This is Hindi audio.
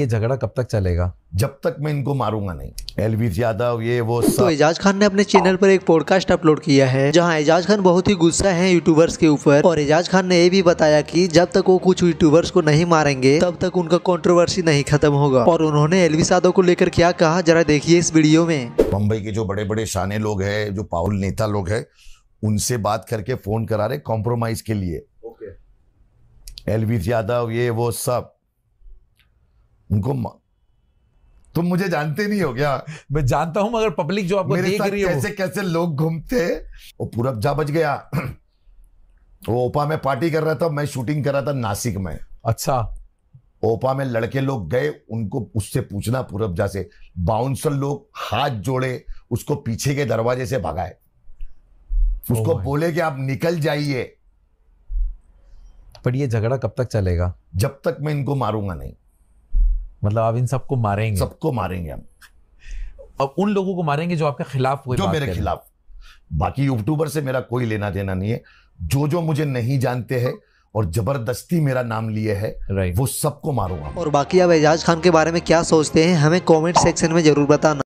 ये झगड़ा कब तक चलेगा जब तक मैं इनको मारूंगा नहीं एलवीर यादव ये वो तो सब तो एजाज खान ने अपने चैनल पर एक पॉडकास्ट अपलोड किया है जहां एजाज खान बहुत ही गुस्सा है यूट्यूबर्स के ऊपर और एजाज खान ने ये भी बताया कि जब तक वो कुछ यूट्यूबर्स को नहीं मारेंगे तब तक उनका कंट्रोवर्सी नहीं खत्म होगा और उन्होंने एलवीस यादव को लेकर क्या कहा जरा देखिए इस वीडियो में मुंबई के जो बड़े बड़े शाने लोग है जो पावल नेता लोग है उनसे बात करके फोन करा रहे कॉम्प्रोमाइज के लिए एलवीर यादव ये वो सब उनको तुम मुझे जानते नहीं हो क्या मैं जानता हूं मगर पब्लिक जो आपको देख रही हो कैसे कैसे लोग घूमते वो पूरब जा बच गया वो ओपा में पार्टी कर रहा था मैं शूटिंग कर रहा था नासिक में अच्छा ओपा में लड़के लोग गए उनको उससे पूछना पूरब जा से बाउंसर लोग हाथ जोड़े उसको पीछे के दरवाजे से भगाए उसको oh बोले कि आप निकल जाइए पर ये झगड़ा कब तक चलेगा जब तक मैं इनको मारूंगा नहीं मतलब आप इन सबको मारेंगे सबको मारेंगे हम अब उन लोगों को मारेंगे जो आपके खिलाफ हुए जो मेरे खिलाफ बाकी यूट्यूबर से मेरा कोई लेना देना नहीं है जो जो मुझे नहीं जानते हैं और जबरदस्ती मेरा नाम लिए है वो सबको मारूंगा और बाकी आप एजाज खान के बारे में क्या सोचते हैं हमें कमेंट सेक्शन में जरूर बताना